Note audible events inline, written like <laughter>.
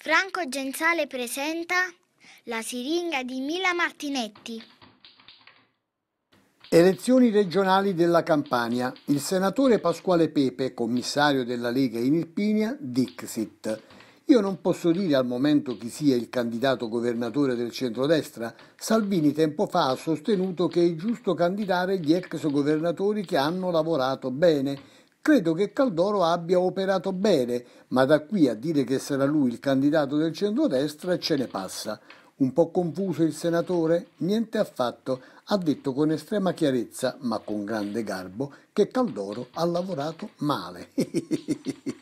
Franco Genzale presenta La siringa di Mila Martinetti. Elezioni regionali della Campania. Il senatore Pasquale Pepe, commissario della Lega in Irpinia, Dixit. Io non posso dire al momento chi sia il candidato governatore del centrodestra. Salvini tempo fa ha sostenuto che è giusto candidare gli ex governatori che hanno lavorato bene Credo che Caldoro abbia operato bene, ma da qui a dire che sarà lui il candidato del centrodestra ce ne passa. Un po' confuso il senatore? Niente affatto. Ha detto con estrema chiarezza, ma con grande garbo, che Caldoro ha lavorato male. <laughs>